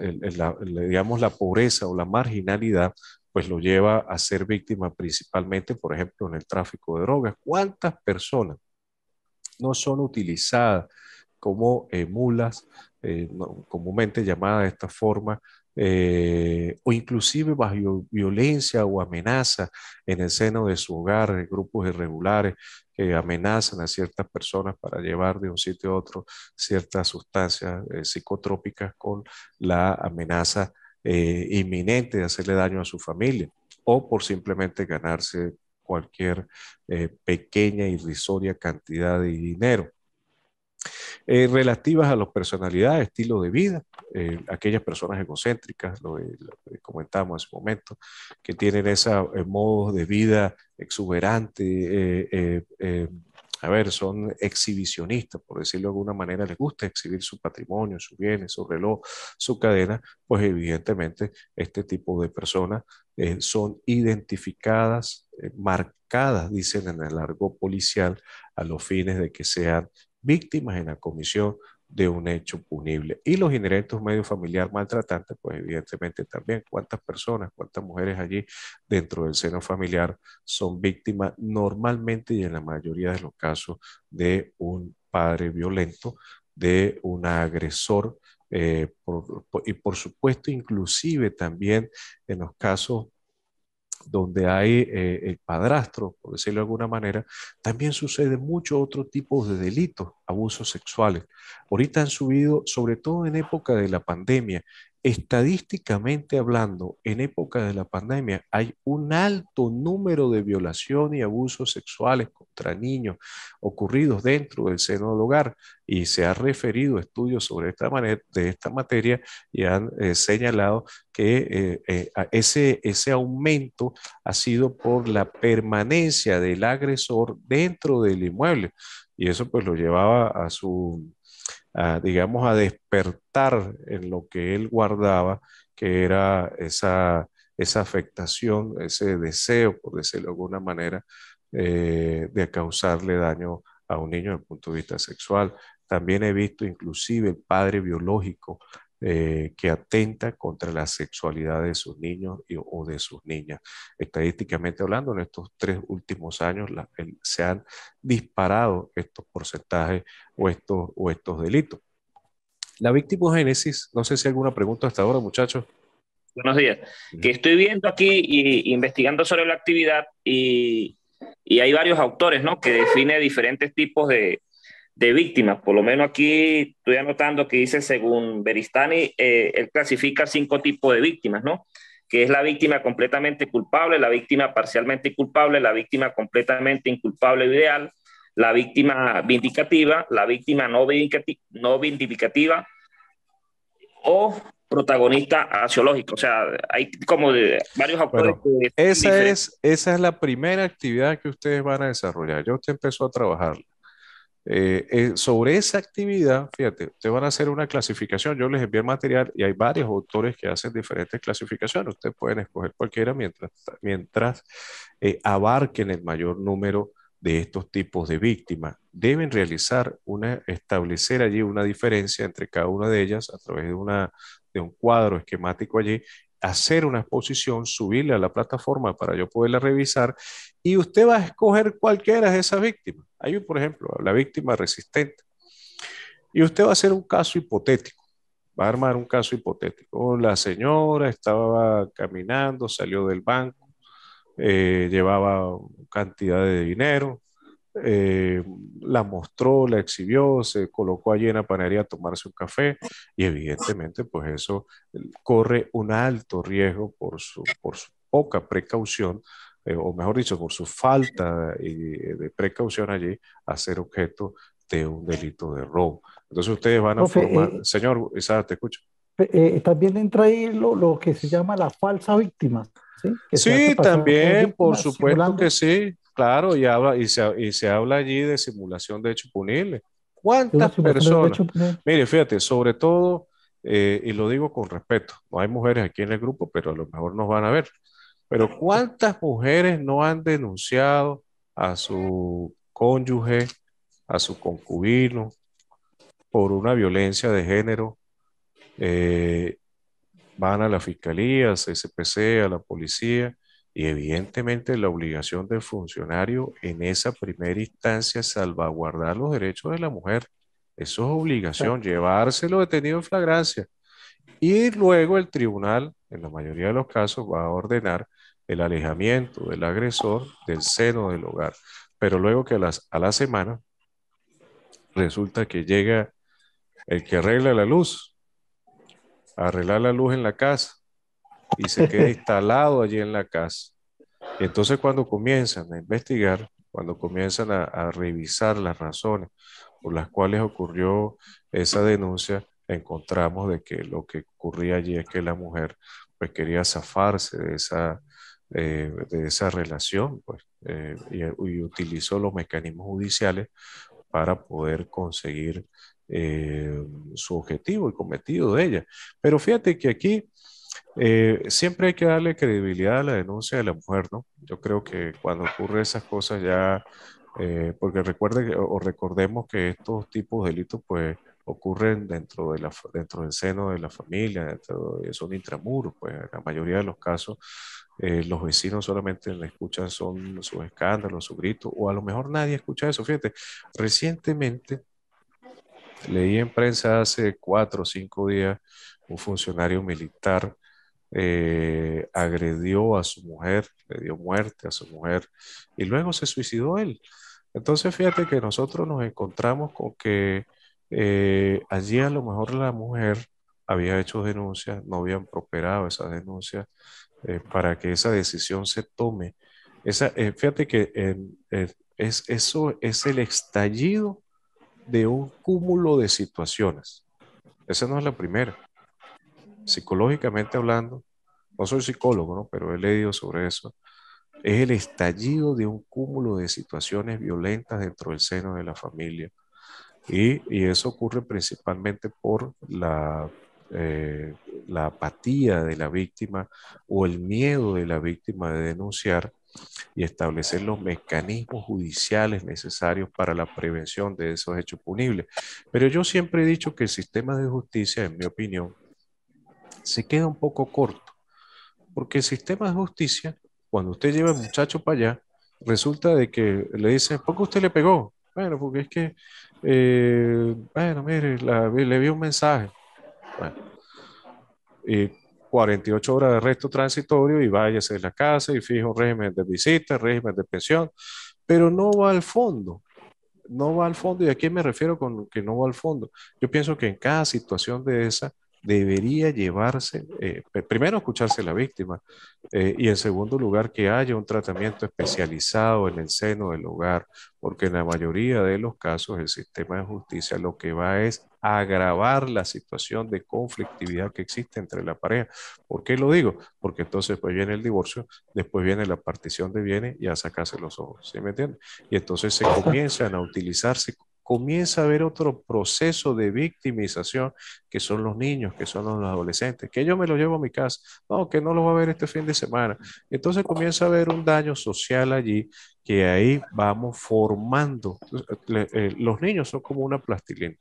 digamos, la pobreza o la marginalidad pues lo lleva a ser víctima principalmente, por ejemplo, en el tráfico de drogas. ¿Cuántas personas no son utilizadas como eh, mulas, eh, comúnmente llamadas de esta forma, eh, o inclusive bajo violencia o amenaza en el seno de su hogar, grupos irregulares que amenazan a ciertas personas para llevar de un sitio a otro ciertas sustancias psicotrópicas con la amenaza eh, inminente de hacerle daño a su familia o por simplemente ganarse cualquier eh, pequeña irrisoria cantidad de dinero. Eh, relativas a las personalidades, estilo de vida, aquellas personas egocéntricas, lo, comentamos en momento, que tienen ese modo de vida exuberante, a ver, son exhibicionistas, por decirlo de alguna manera, les gusta exhibir su patrimonio, sus bienes, su reloj, su cadena, pues evidentemente este tipo de personas eh, son identificadas, eh, marcadas, dicen en el largo policial, a los fines de que sean víctimas en la comisión de un hecho punible. Y los inherentes medio familiar maltratantes, pues evidentemente también cuántas personas, cuántas mujeres allí dentro del seno familiar son víctimas normalmente y en la mayoría de los casos de un padre violento, de un agresor eh, y por supuesto inclusive también en los casos donde hay eh, el padrastro, por decirlo de alguna manera, también sucede mucho otro tipo de delitos, abusos sexuales. Ahorita han subido, sobre todo en época de la pandemia, estadísticamente hablando, en época de la pandemia hay un alto número de violación y abusos sexuales contra niños ocurridos dentro del seno del hogar y se ha referido estudios sobre esta manera, de esta materia y han eh, señalado que eh, eh, ese, ese aumento ha sido por la permanencia del agresor dentro del inmueble y eso pues lo llevaba a su digamos, a despertar en lo que él guardaba, que era esa, esa afectación, ese deseo, por decirlo de alguna manera, eh, de causarle daño a un niño desde el punto de vista sexual. También he visto inclusive el padre biológico eh, que atenta contra la sexualidad de sus niños o de sus niñas. Estadísticamente hablando, en estos tres últimos años se han disparado estos porcentajes o estos, o estos delitos. La víctima génesis, no sé si hay alguna pregunta hasta ahora, muchachos. Buenos días. Que estoy viendo aquí y investigando sobre la actividad y, y hay varios autores, ¿no? Que define diferentes tipos de, de víctimas. Por lo menos aquí estoy anotando que dice, según Beristani, eh, él clasifica cinco tipos de víctimas, ¿no? Que es la víctima completamente culpable, la víctima parcialmente culpable, la víctima completamente inculpable ideal, la víctima vindicativa, la víctima no, vindicativa o protagonista axiológico. O sea, hay como de varios autores Esa es, esa es la primera actividad que ustedes van a desarrollar. Ya usted empezó a trabajar? Eh, eh, sobre esa actividad, fíjate, ustedes van a hacer una clasificación. Yo les envié el material y hay varios autores que hacen diferentes clasificaciones. Ustedes pueden escoger cualquiera mientras, mientras eh, abarquen el mayor número de estos tipos de víctimas. Deben realizar una, establecer allí una diferencia entre cada una de ellas a través de, una, de un cuadro esquemático allí hacer una exposición, subirla a la plataforma para yo poderla revisar y usted va a escoger cualquiera de esas víctimas. Hay un, por ejemplo, la víctima resistente. Y usted va a hacer un caso hipotético, va a armar un caso hipotético. Oh, la señora estaba caminando, salió del banco, eh, llevaba cantidad de dinero, eh, la mostró, la exhibió, se colocó allí en la panadería a tomarse un café y evidentemente pues eso corre un alto riesgo por su poca precaución eh, o mejor dicho, por su falta eh, de precaución allí, a ser objeto de un delito de robo. Entonces ustedes van a formar, eh, señor Isabel, te escucho. también entra ahí lo, lo, que se llama la falsa víctima. Sí, sí también, por supuesto que sí, claro, y, habla, y, se, y se habla allí de simulación de hecho punible. ¿Cuántas personas? Mire, fíjate, sobre todo, y lo digo con respeto, no hay mujeres aquí en el grupo, pero a lo mejor nos van a ver. Pero ¿cuántas mujeres no han denunciado a su cónyuge, a su concubino, por una violencia de género? Eh, van a la fiscalía, al CSPC, a la policía, y evidentemente la obligación del funcionario en esa primera instancia es salvaguardar los derechos de la mujer. Eso es obligación, llevárselo detenido en flagrancia. Y luego el tribunal, en la mayoría de los casos, va a ordenar el alejamiento del agresor del seno del hogar. Pero luego que a, las, a la semana resulta que llega el que arregla la luz, arreglar la luz en la casa y se queda [laughs] instalado allí en la casa. Y entonces cuando comienzan a investigar, cuando comienzan a, revisar las razones por las cuales ocurrió esa denuncia, encontramos de que lo que ocurría allí es que la mujer pues quería zafarse de esa eh, de esa relación pues, eh, y, utilizó los mecanismos judiciales para poder conseguir eh, su objetivo y cometido de ella. Pero fíjate que aquí siempre hay que darle credibilidad a la denuncia de la mujer, ¿no? Yo creo que cuando ocurre esas cosas ya, porque recuerde o recordemos que estos tipos de delitos pues ocurren dentro, de la, dentro del seno de la familia, es son intramuros, pues en la mayoría de los casos eh, los vecinos solamente le escuchan son sus escándalos, sus gritos, o a lo mejor nadie escucha eso. Fíjate, recientemente leí en prensa hace cuatro o cinco días un funcionario militar eh, agredió a su mujer, le dio muerte a su mujer y luego se suicidó él. Entonces fíjate que nosotros nos encontramos con que eh, allí a lo mejor la mujer había hecho denuncias, no habían prosperado esas denuncias, eh, para que esa decisión se tome. Esa, eh, fíjate que es, eso es el estallido de un cúmulo de situaciones. Esa no es la primera. Psicológicamente hablando, no soy psicólogo, ¿no? pero he leído sobre eso. Es el estallido de un cúmulo de situaciones violentas dentro del seno de la familia. Y, y, eso ocurre principalmente por la eh, la apatía de la víctima o el miedo de la víctima de denunciar y establecer los mecanismos judiciales necesarios para la prevención de esos hechos punibles. Pero yo siempre he dicho que el sistema de justicia, en mi opinión, se queda un poco corto, porque el sistema de justicia, cuando usted lleva al muchacho para allá, resulta de que le dicen, ¿por qué usted le pegó? Bueno, porque es que, eh, bueno, mire, le vi un mensaje y 48 horas de resto transitorio y váyase de la casa y fijo régimen de visita, régimen de pensión, pero no va al fondo. No va al fondo. ¿Y a qué me refiero con que no va al fondo? Yo pienso que en cada situación de esa debería llevarse, eh, primero escucharse la víctima eh, y en segundo lugar que haya un tratamiento especializado en el seno del hogar, porque en la mayoría de los casos el sistema de justicia lo que va es agravar la situación de conflictividad que existe entre la pareja. ¿Por qué lo digo? Porque entonces pues viene el divorcio, después viene la partición de bienes y a sacarse los ojos, ¿sí me Y entonces se comienzan a utilizarse comienza a haber otro proceso de victimización que son los niños, que son los adolescentes, que yo me lo llevo a mi casa, no, que no lo va a ver este fin de semana. Entonces comienza a haber un daño social allí que ahí vamos formando. Eh, los niños son como una plastilina.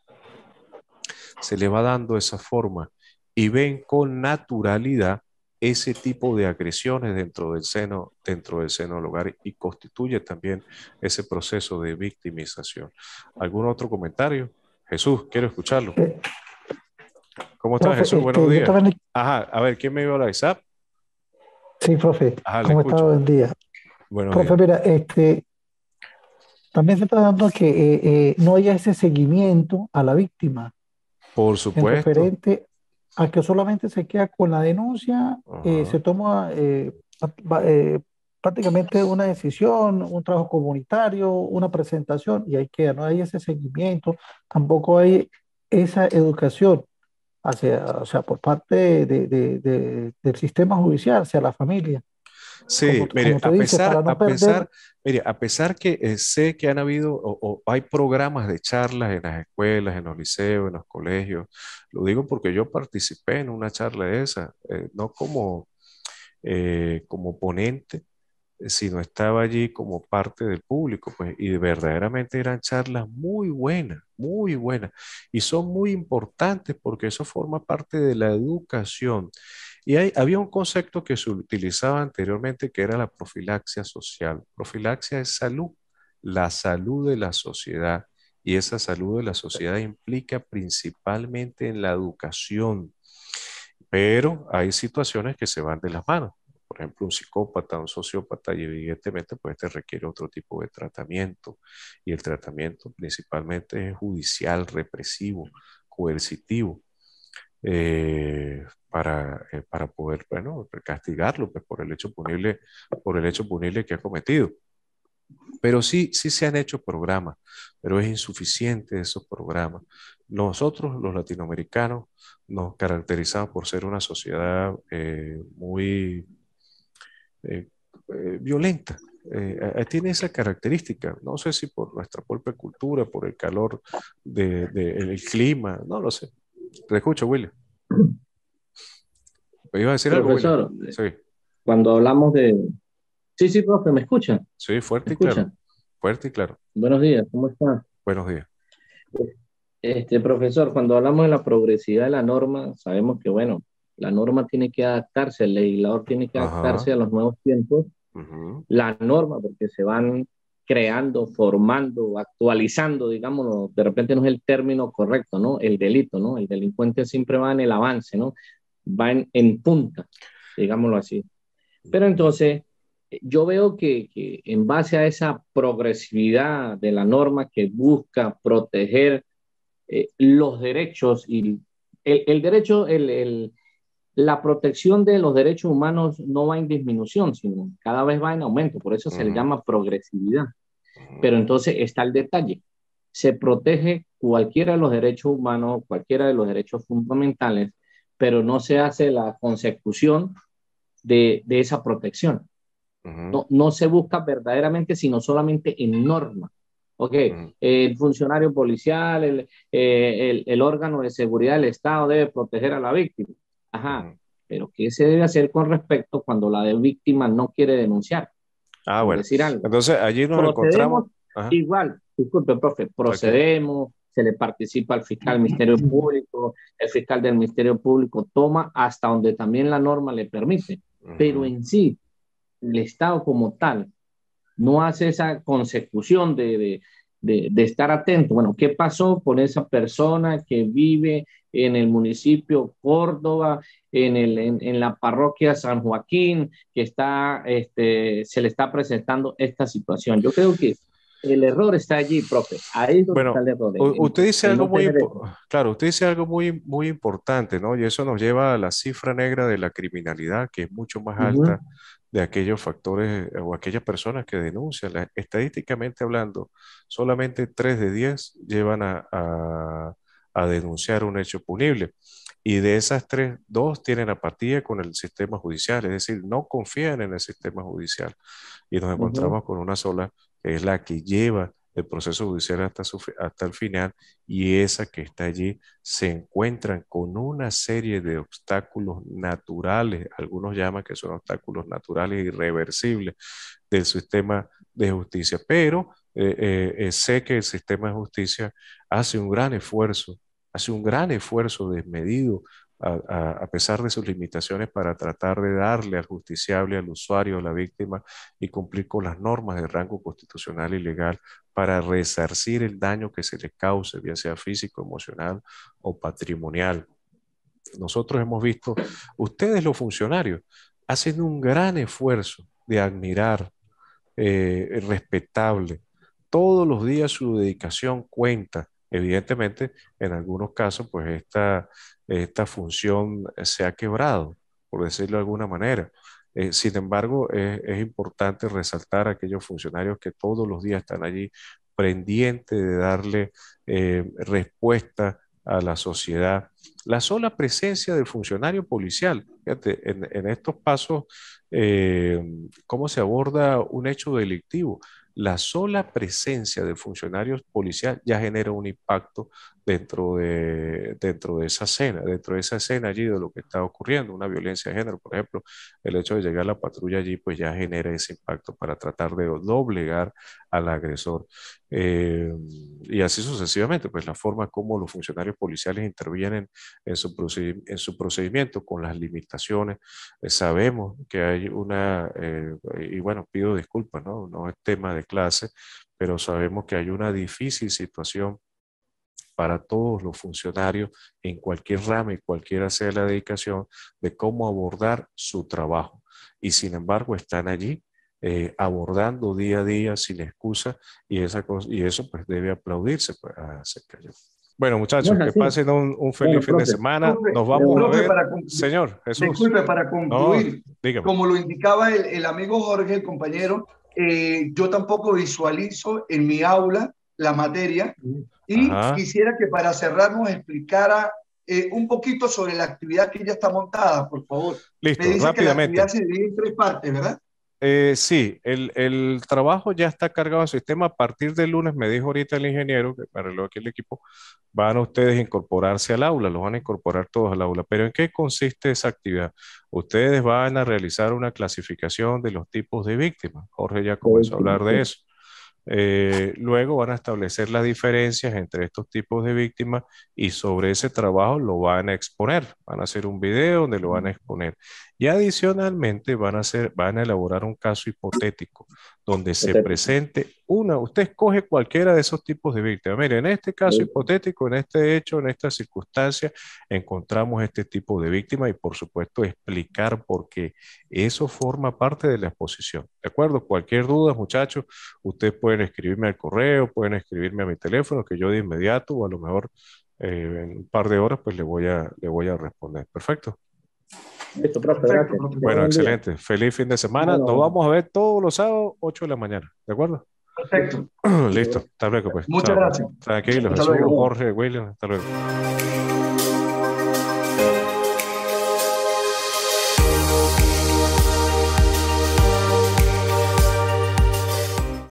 Se le va dando esa forma y ven con naturalidad ese tipo de agresiones dentro del seno, dentro del seno del hogar y constituye también ese proceso de victimización. ¿Algún otro comentario? Jesús, quiero escucharlo. ¿Cómo estás, Jesús? Buenos este, días. Ajá, a ver, ¿quién me iba a la ISAP? Sí, profe. ¿Cómo está? Buen día. Bueno. profe, mira, este, también se está dando que eh, eh, no haya ese seguimiento a la víctima. Por supuesto. En que solamente se queda con la denuncia, eh, se toma eh, eh, prácticamente una decisión, un trabajo comunitario, una presentación, y ahí queda, no hay ese seguimiento, tampoco hay esa educación hacia, o sea, por parte de, del sistema judicial, hacia la familia. Sí, a, pesar, a, pesar, a pesar que eh, sé que han habido o, hay programas de charlas en las escuelas, en los liceos, en los colegios, lo digo porque yo participé en una charla de esa, eh, no como, eh, como ponente, sino estaba allí como parte del público, pues, y verdaderamente eran charlas muy buenas, muy buenas, y son muy importantes porque eso forma parte de la educación. Y había un concepto que se utilizaba anteriormente que era la profilaxia social. Profilaxia es salud, la salud de la sociedad. Y esa salud de la sociedad implica principalmente en la educación. Pero hay situaciones que se van de las manos. Por ejemplo, un psicópata, un sociópata, y evidentemente pues este requiere otro tipo de tratamiento. Y el tratamiento principalmente es judicial, represivo, coercitivo. Eh, eh, para, poder, castigarlo pues, por, el hecho punible, por el hecho punible que ha cometido. Pero sí, sí se han hecho programas, pero es insuficiente esos programas. Nosotros, los latinoamericanos, nos caracterizamos por ser una sociedad eh, muy violenta. tiene esa característica, no sé si por nuestra propia cultura, por el calor del clima, no lo sé, te escucho, Willy. ¿Me iba a decir algo, Sí. Cuando hablamos de. Sí, sí, profe, ¿me escucha? Sí, fuerte y claro. Fuerte y claro. Buenos días, ¿cómo está? Buenos días. Este, profesor, cuando hablamos de la progresividad de la norma, sabemos que, bueno, la norma tiene que adaptarse, el legislador tiene que adaptarse a los nuevos tiempos. La norma, porque se van creando, formando, actualizando, digámoslo, de repente no es el término correcto, ¿no? El delito, ¿no? El delincuente siempre va en el avance, ¿no? Va en, punta, digámoslo así. Pero entonces, yo veo que, en base a esa progresividad de la norma que busca proteger eh, los derechos y el, derecho, el, la protección de los derechos humanos no va en disminución, sino cada vez va en aumento, por eso se le llama progresividad. Pero entonces está el detalle, se protege cualquiera de los derechos humanos, cualquiera de los derechos fundamentales, pero no se hace la consecución de, esa protección. no, se busca verdaderamente, sino solamente en norma. Ok, el funcionario policial, eh, el órgano de seguridad del Estado debe proteger a la víctima Ajá, pero ¿qué se debe hacer con respecto cuando la víctima no quiere denunciar? Ah, bueno. Entonces, allí no lo encontramos. Igual, disculpe, profe, procedemos, se le participa al fiscal del Ministerio Público, el fiscal del Ministerio Público toma hasta donde también la norma le permite, pero en sí, el Estado como tal no hace esa consecución de, de, estar atento. Bueno, ¿qué pasó con esa persona que vive en el municipio Córdoba, en, el, en, la parroquia San Joaquín, que está, este, se le está presentando esta situación? Yo creo que el error está allí, profe. Ahí Usted dice algo muy claro, usted dice algo muy, muy importante, ¿no? Y eso nos lleva a la cifra negra de la criminalidad, que es mucho más alta de aquellos factores eh, o aquellas personas que denuncian. estadísticamente hablando, solamente 3 de 10 llevan a, denunciar un hecho punible. Y de esas 3, 2 tienen apatía con el sistema judicial, es decir, no confían en el sistema judicial. Y nos encontramos con una sola, que es la que lleva del proceso judicial hasta, el final y esa que está allí se encuentran con una serie de obstáculos naturales, algunos llaman que son obstáculos naturales irreversibles del sistema de justicia, pero eh, eh, eh, sé que el sistema de justicia hace un gran esfuerzo, hace un gran esfuerzo desmedido a, pesar de sus limitaciones, para tratar de darle al justiciable, al usuario, a la víctima y cumplir con las normas de rango constitucional y legal para resarcir el daño que se le cause, bien sea físico, emocional o patrimonial. Nosotros hemos visto, ustedes los funcionarios, hacen un gran esfuerzo de admirar, eh, respetable. Todos los días su dedicación cuenta. Evidentemente, en algunos casos, pues esta esta función se ha quebrado, por decirlo de alguna manera. Eh, sin embargo, es, importante resaltar a aquellos funcionarios que todos los días están allí pendientes de darle eh, respuesta a la sociedad. La sola presencia del funcionario policial, fíjate, en, estos pasos, eh, cómo se aborda un hecho delictivo. La sola presencia del funcionario policial ya genera un impacto dentro de, dentro de esa escena, dentro de esa escena allí de lo que está ocurriendo, una violencia de género, por ejemplo, el hecho de llegar la patrulla allí, pues ya genera ese impacto para tratar de doblegar al agresor. Eh, y así sucesivamente, pues la forma como los funcionarios policiales intervienen en su, en su procedimiento con las limitaciones. Eh, sabemos que hay una, eh, y bueno, pido disculpas, ¿no? No es tema de clase, pero sabemos que hay una difícil situación para todos los funcionarios en cualquier rama y cualquiera sea la dedicación de cómo abordar su trabajo. Y sin embargo están allí eh, abordando día a día sin excusa y, esa cosa, y eso pues debe aplaudirse. Pues, bueno, muchachos, que pasen un, feliz fin de semana. Nos vamos a ver. Señor Jesús. Disculpe, para concluir, como lo indicaba el, amigo Jorge, el compañero, eh, yo tampoco visualizo en mi aula la materia. Y quisiera que para cerrarnos explicara eh, un poquito sobre la actividad que ya está montada, por favor. Listo, dice rápidamente. actividad se divide en partes, ¿verdad? Eh, sí, el, trabajo ya está cargado en sistema. A partir del lunes, me dijo ahorita el ingeniero, que me arregló aquí el equipo, van a ustedes incorporarse al aula, los van a incorporar todos al aula. Pero ¿en qué consiste esa actividad? Ustedes van a realizar una clasificación de los tipos de víctimas. Jorge ya comenzó a hablar de pues, eso. Eh, luego van a establecer las diferencias entre estos tipos de víctimas y sobre ese trabajo lo van a exponer. Van a hacer un video donde lo van a exponer. Y adicionalmente van a, van a elaborar un caso hipotético donde se presente una, usted escoge cualquiera de esos tipos de víctimas. Mire, en este caso hipotético, en este hecho, en esta circunstancia, encontramos este tipo de víctima y por supuesto explicar por qué. Eso forma parte de la exposición. ¿De acuerdo? Cualquier duda, muchachos, ustedes pueden escribirme al correo, pueden escribirme a mi teléfono, que yo de inmediato o a lo mejor eh, en un par de horas, pues le voy a, le voy a responder. Perfecto. Bueno, excelente. Feliz fin de semana. Nos vamos a ver todos los sábados, 8 de la mañana. ¿De acuerdo? Perfecto. [clears throat] Listo. Hasta luego, pues. Muchas gracias. Tranquilo. Hasta luego. Jorge, William. Hasta luego.